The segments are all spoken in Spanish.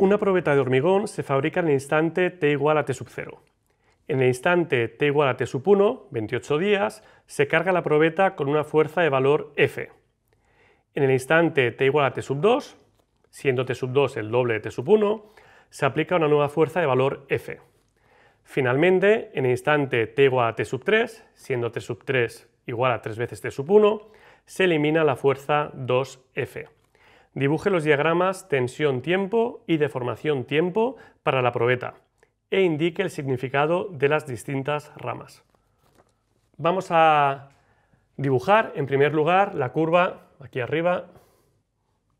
Una probeta de hormigón se fabrica en el instante t igual a t sub 0. En el instante t igual a t sub 1, 28 días, se carga la probeta con una fuerza de valor F. En el instante t igual a t sub 2, siendo t sub 2 el doble de t sub 1, se aplica una nueva fuerza de valor F. Finalmente, en el instante t igual a t sub 3, siendo t sub 3 igual a 3 veces t sub 1, se elimina la fuerza 2F. Dibuje los diagramas tensión-tiempo y deformación-tiempo para la probeta e indique el significado de las distintas ramas. Vamos a dibujar en primer lugar la curva aquí arriba,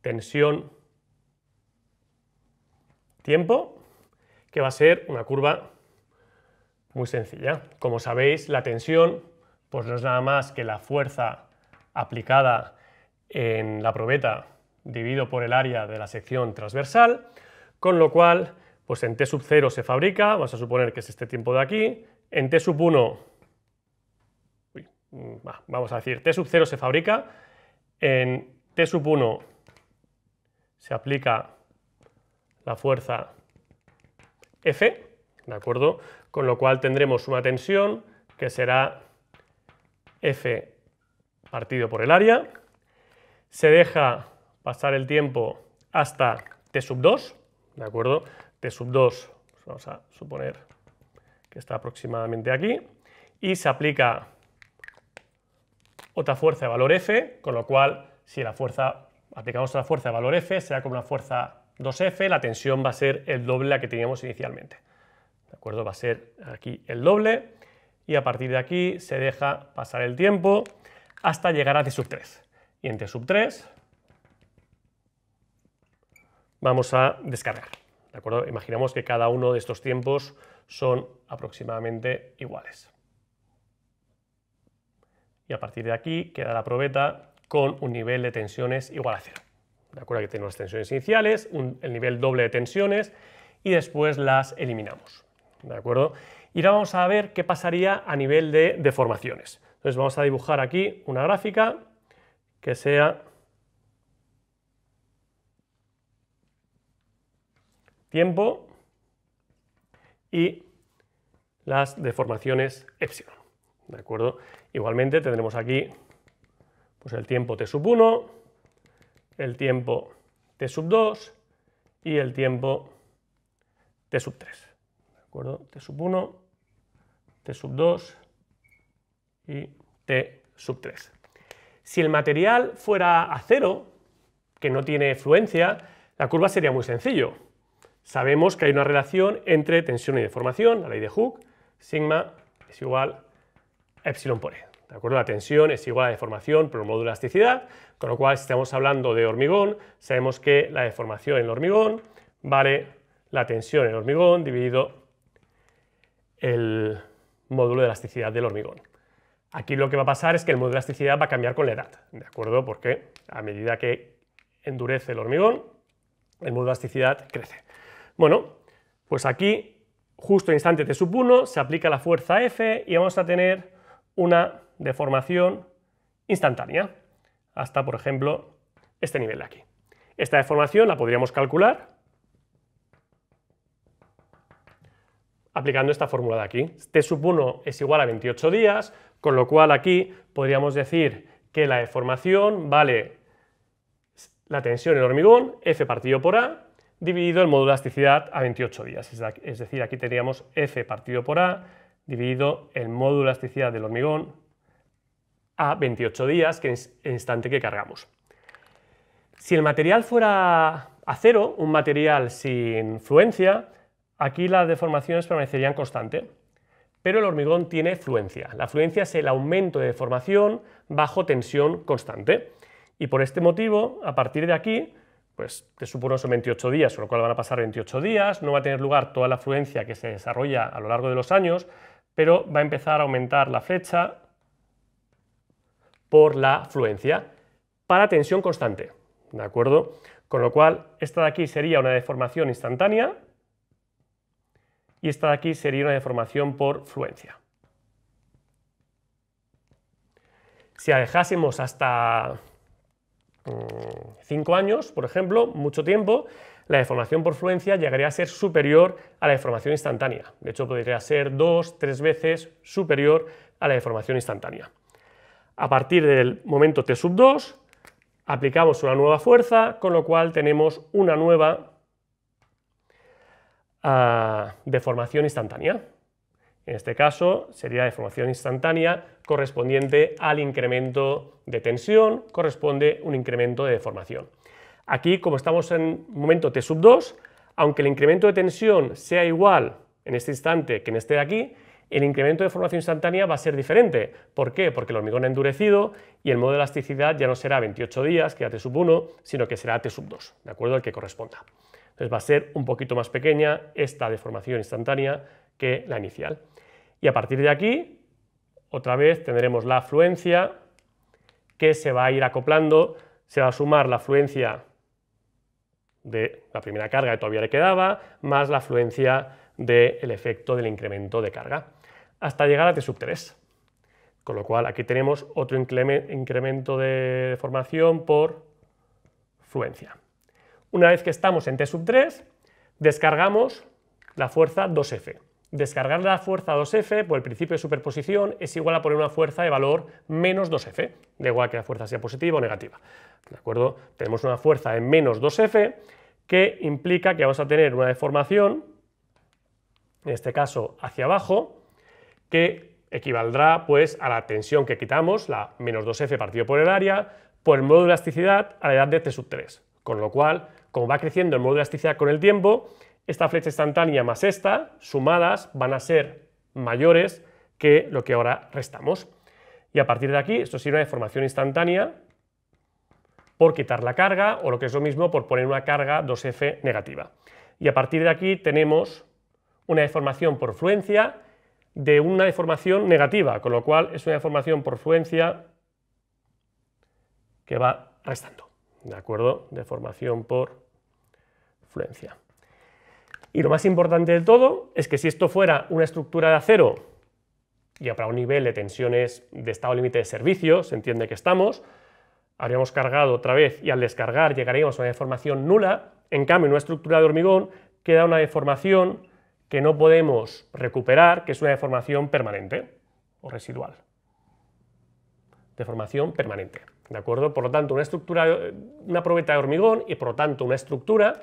tensión, tiempo, que va a ser una curva muy sencilla. Como sabéis, la tensión pues no es nada más que la fuerza aplicada en la probeta dividido por el área de la sección transversal, con lo cual pues en T sub 0 se fabrica, vamos a suponer que es este tiempo de aquí, en T sub 1, mm, vamos a decir, T sub 0 se fabrica, en T sub 1 se aplica la fuerza F, ¿de acuerdo? Con lo cual tendremos una tensión que será F partido por el área, se deja pasar el tiempo hasta t sub 2, ¿de acuerdo? t sub 2, vamos a suponer que está aproximadamente aquí, y se aplica otra fuerza de valor f, con lo cual si la fuerza, aplicamos la fuerza de valor f, será como una fuerza 2f, la tensión va a ser el doble la que teníamos inicialmente. ¿De acuerdo? Va a ser aquí el doble y a partir de aquí se deja pasar el tiempo hasta llegar a t sub 3. Y en t sub 3 vamos a descargar. ¿De acuerdo? Imaginamos que cada uno de estos tiempos son aproximadamente iguales. Y a partir de aquí queda la probeta con un nivel de tensiones igual a cero. De acuerdo, que tenemos las tensiones iniciales, el nivel doble de tensiones y después las eliminamos. ¿De acuerdo? Y ahora vamos a ver qué pasaría a nivel de deformaciones. Entonces vamos a dibujar aquí una gráfica que sea tiempo y las deformaciones epsilon. ¿De acuerdo? Igualmente tendremos aquí pues el tiempo t sub 1, el tiempo t sub 2 y el tiempo t sub 3. ¿De acuerdo? t sub 1, t sub 2 y t sub 3. Si el material fuera acero, que no tiene fluencia, la curva sería muy sencillo. Sabemos que hay una relación entre tensión y deformación, la ley de Hooke, sigma es igual a epsilon por e. ¿De acuerdo? La tensión es igual a la deformación por el módulo de elasticidad, con lo cual si estamos hablando de hormigón, sabemos que la deformación en el hormigón vale la tensión en el hormigón dividido el módulo de elasticidad del hormigón. Aquí lo que va a pasar es que el módulo de elasticidad va a cambiar con la edad, ¿de acuerdo? Porque a medida que endurece el hormigón, el módulo de elasticidad crece. Bueno, pues aquí, justo instante t 1, se aplica la fuerza F y vamos a tener una deformación instantánea, hasta, por ejemplo, este nivel de aquí. Esta deformación la podríamos calcular aplicando esta fórmula de aquí. T sub 1 es igual a 28 días, con lo cual aquí podríamos decir que la deformación vale la tensión en hormigón, F partido por A, dividido el módulo de elasticidad a 28 días. Es decir, aquí teníamos F partido por A dividido el módulo de elasticidad del hormigón a 28 días, que es el instante que cargamos. Si el material fuera acero, un material sin fluencia, aquí las deformaciones permanecerían constantes. Pero el hormigón tiene fluencia. La fluencia es el aumento de deformación bajo tensión constante. Y por este motivo, a partir de aquí, pues te suponemos son 28 días, con lo cual van a pasar 28 días, no va a tener lugar toda la fluencia que se desarrolla a lo largo de los años, pero va a empezar a aumentar la flecha por la fluencia para tensión constante, ¿de acuerdo? Con lo cual, esta de aquí sería una deformación instantánea y esta de aquí sería una deformación por fluencia. Si alejásemos hasta 5 mm, años, por ejemplo, mucho tiempo, la deformación por fluencia llegaría a ser superior a la deformación instantánea. De hecho, podría ser 2, 3 veces superior a la deformación instantánea. A partir del momento T sub 2, aplicamos una nueva fuerza, con lo cual tenemos una nueva ah, deformación instantánea. En este caso sería de formación instantánea correspondiente al incremento de tensión, corresponde un incremento de deformación. Aquí, como estamos en momento T sub 2, aunque el incremento de tensión sea igual en este instante que en este de aquí, el incremento de formación instantánea va a ser diferente. ¿Por qué? Porque el hormigón ha endurecido y el modo de elasticidad ya no será 28 días, que era T sub 1, sino que será T sub 2, ¿de acuerdo? Al que corresponda. Entonces va a ser un poquito más pequeña esta deformación instantánea que la inicial. Y a partir de aquí, otra vez tendremos la afluencia que se va a ir acoplando, se va a sumar la afluencia de la primera carga que todavía le quedaba, más la afluencia del efecto del incremento de carga, hasta llegar a T sub 3. Con lo cual aquí tenemos otro incremento de deformación por fluencia. Una vez que estamos en T sub 3, descargamos la fuerza 2F. Descargar la fuerza 2F por el principio de superposición es igual a poner una fuerza de valor menos 2F, de igual que la fuerza sea positiva o negativa. ¿De acuerdo? Tenemos una fuerza de menos 2F que implica que vamos a tener una deformación, en este caso hacia abajo, que equivaldrá pues a la tensión que quitamos, la menos 2F partido por el área, por el modo de elasticidad a la edad de T sub 3. Con lo cual, como va creciendo el modo de elasticidad con el tiempo, esta flecha instantánea más esta, sumadas, van a ser mayores que lo que ahora restamos. Y a partir de aquí, esto es una deformación instantánea por quitar la carga, o lo que es lo mismo, por poner una carga 2F negativa. Y a partir de aquí tenemos una deformación por fluencia de una deformación negativa, con lo cual es una deformación por fluencia que va restando. ¿de acuerdo? Deformación formación por fluencia. Y lo más importante de todo es que si esto fuera una estructura de acero y para un nivel de tensiones de estado límite de servicio, se entiende que estamos, habríamos cargado otra vez y al descargar llegaríamos a una deformación nula, en cambio en una estructura de hormigón queda una deformación que no podemos recuperar, que es una deformación permanente o residual. Deformación permanente. ¿De acuerdo? Por lo tanto, una estructura, eh, una probeta de hormigón y por lo tanto una estructura,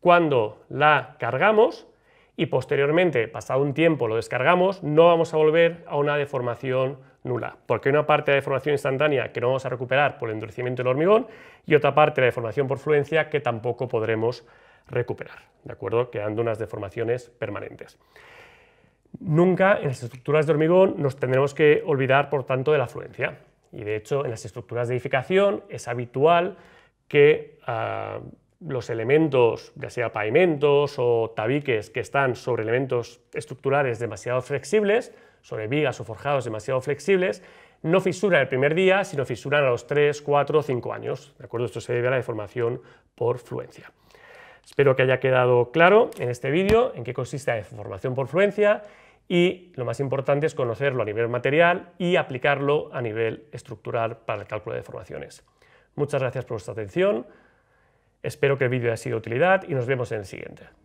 cuando la cargamos y posteriormente, pasado un tiempo, lo descargamos, no vamos a volver a una deformación nula, porque hay una parte de deformación instantánea que no vamos a recuperar por el endurecimiento del hormigón y otra parte de deformación por fluencia que tampoco podremos recuperar, ¿de acuerdo? Quedando unas deformaciones permanentes. Nunca en las estructuras de hormigón nos tendremos que olvidar, por tanto, de la fluencia. Y de hecho, en las estructuras de edificación es habitual que ah, los elementos, ya sea pavimentos o tabiques que están sobre elementos estructurales demasiado flexibles, sobre vigas o forjados demasiado flexibles, no fisuran el primer día, sino fisuran a los 3, 4 o 5 años. ¿De Esto se debe a la deformación por fluencia. Espero que haya quedado claro en este vídeo en qué consiste la deformación por fluencia y lo más importante es conocerlo a nivel material y aplicarlo a nivel estructural para el cálculo de deformaciones. Muchas gracias por vuestra atención, espero que el vídeo haya sido de utilidad y nos vemos en el siguiente.